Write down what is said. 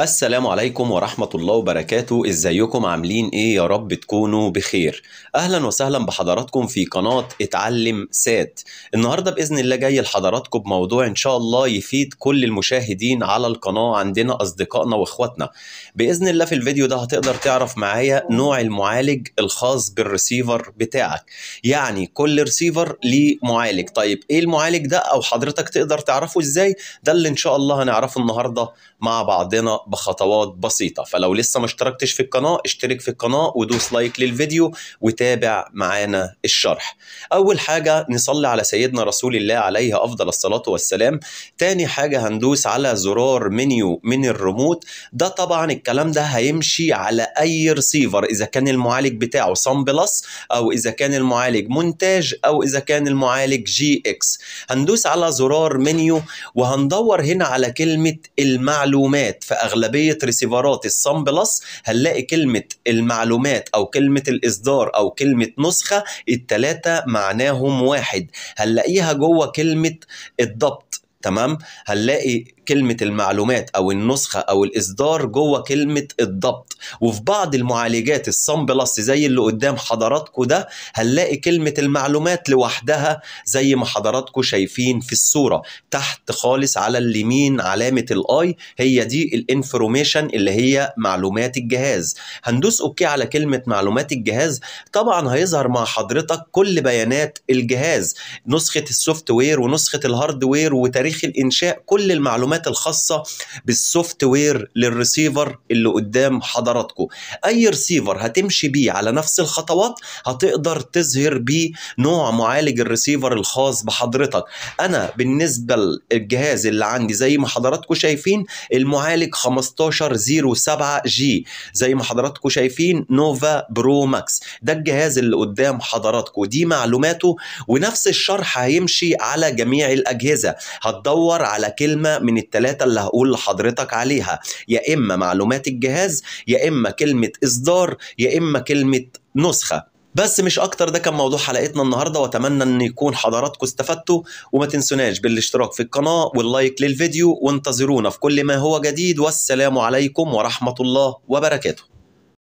السلام عليكم ورحمة الله وبركاته ازيكم عاملين ايه يا رب تكونوا بخير اهلا وسهلا بحضراتكم في قناة اتعلم سات النهاردة باذن الله جاي لحضراتكم بموضوع ان شاء الله يفيد كل المشاهدين على القناة عندنا اصدقائنا واخواتنا باذن الله في الفيديو ده هتقدر تعرف معايا نوع المعالج الخاص بالرسيفر بتاعك يعني كل رسيفر ليه معالج طيب ايه المعالج ده او حضرتك تقدر تعرفه ازاي ده اللي ان شاء الله هنعرفه النهاردة مع بعضنا بخطوات بسيطة فلو لسه ما اشتركتش في القناة اشترك في القناة ودوس لايك للفيديو وتابع معانا الشرح أول حاجة نصلي على سيدنا رسول الله عليه أفضل الصلاة والسلام تاني حاجة هندوس على زرار منيو من الريموت ده طبعا الكلام ده هيمشي على أي رسيفر إذا كان المعالج بتاعه سام بلس أو إذا كان المعالج مونتاج أو إذا كان المعالج جي إكس هندوس على زرار منيو وهندور هنا على كلمة المعلومات في أغلب اغلبيه ريسيفرات الصن بلس هنلاقي كلمه المعلومات او كلمه الاصدار او كلمه نسخه التلاته معناهم واحد هنلاقيها جوه كلمه الضبط تمام هنلاقي كلمة المعلومات أو النسخة أو الإصدار جوه كلمة الضبط وفي بعض المعالجات الصن بلس زي اللي قدام حضراتكم ده هنلاقي كلمة المعلومات لوحدها زي ما حضراتكم شايفين في الصورة تحت خالص على اليمين علامة الاي هي دي الانفورميشن اللي هي معلومات الجهاز هندوس اوكي على كلمة معلومات الجهاز طبعا هيظهر مع حضرتك كل بيانات الجهاز نسخة السوفت وير ونسخة الهارد وير وتاريخ الانشاء كل المعلومات الخاصة بالسوفت وير للريسيفر اللي قدام حضرتك حضراتكم اي ريسيفر هتمشي بيه على نفس الخطوات هتقدر تظهر بيه نوع معالج الريسيفر الخاص بحضرتك انا بالنسبه للجهاز اللي عندي زي ما حضراتكم شايفين المعالج 1507 جي زي ما حضراتكم شايفين نوفا برو ماكس ده الجهاز اللي قدام حضراتكم دي معلوماته ونفس الشرح هيمشي على جميع الاجهزه هتدور على كلمه من الثلاثه اللي هقول لحضرتك عليها يا اما معلومات الجهاز يا يا اما كلمه اصدار يا اما كلمه نسخه بس مش اكتر ده كان موضوع حلقتنا النهارده واتمنى ان يكون حضراتكم استفدتوا وما تنسوناش بالاشتراك في القناه واللايك للفيديو وانتظرونا في كل ما هو جديد والسلام عليكم ورحمه الله وبركاته